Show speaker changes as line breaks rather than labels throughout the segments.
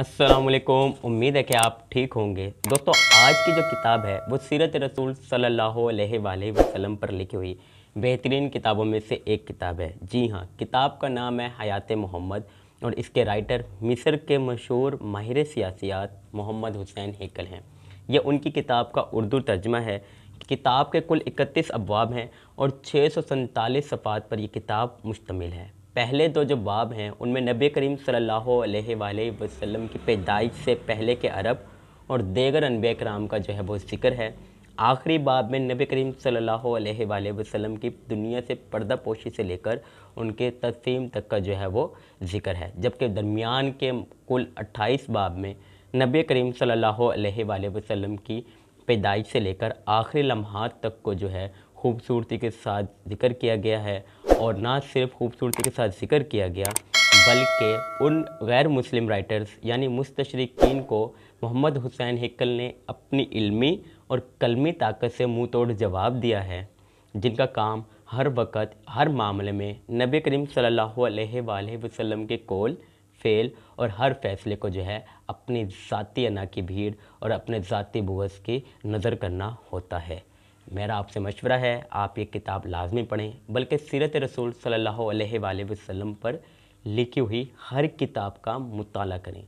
असलकुम उम्मीद है कि आप ठीक होंगे दोस्तों आज की जो किताब है वो सीरत रसूल सल्लल्लाहु अलैहि वसल्लम पर लिखी हुई बेहतरीन किताबों में से एक किताब है जी हाँ किताब का नाम है हयात मोहम्मद और इसके राइटर मिस्र के मशहूर माहिर सियासियात मोहम्मद हुसैन हेकल हैं यह उनकी किताब का उर्दू तर्जमा है किताब के कुल इकतीस अबवाब हैं और छः सौ सफ़ात पर यह किताब मुश्तमिल है पहले दो जो बाब हैं उनमें नबी करीम सल्लल्लाहु अलैहि वसल्लम की पैदाइश से पहले के अरब और देगर अनब कराम का जो है वो जिक्र है आखिरी बाब में नबी करीम सल्लल्लाहु अलैहि वसल्लम की दुनिया से पर्दा पोशी से लेकर उनके तस्म तक का जो है वो जिक्र है जबकि दरमियान के कुल 28 बाब में नबी करीम सल्लल्लाहु अलैहि वसल्लम की पैदाइश से लेकर आखिरी लम्हात तक को जो है खूबसूरती के साथ जिक्र किया गया है और ना सिर्फ खूबसूरती के साथ जिक्र किया गया बल्कि उन गैर मुस्लिम राइटर्स यानी मुस्तशरकिन को मोहम्मद हुसैन हिकल ने अपनी इल्मी और कलमी ताकत से मुँह तोड़ जवाब दिया है जिनका काम हर वक़्त हर मामले में नबी करीम सल्लल्लाहु अलैहि वसल्लम के कोल फेल और हर फैसले को जो है अपनी ज़ाती अना की भीड़ और अपने ज़ाती बुवस की नज़र करना होता है मेरा आपसे मशवरा है आप ये किताब लाजमी पढ़ें बल्कि सीरत रसूल सल्लल्लाहु अलैहि वसल्लम पर लिखी हुई हर किताब का मुताला करें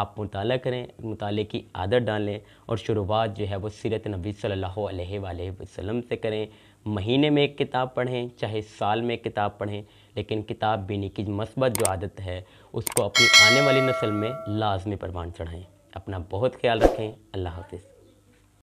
आप मुताल करें मुताले की आदत डालें और शुरुआत जो है वो सीरत नबी सल्लल्लाहु अलैहि वसल्लम से करें महीने में एक किताब पढ़ें चाहे साल में एक किताब पढ़ें लेकिन किताब बीनी की मस्बत जो आदत है उसको अपनी आने वाली नस्ल में लाजमी परवान चढ़ाएँ अपना बहुत ख्याल रखें अल्लाह हाफिज़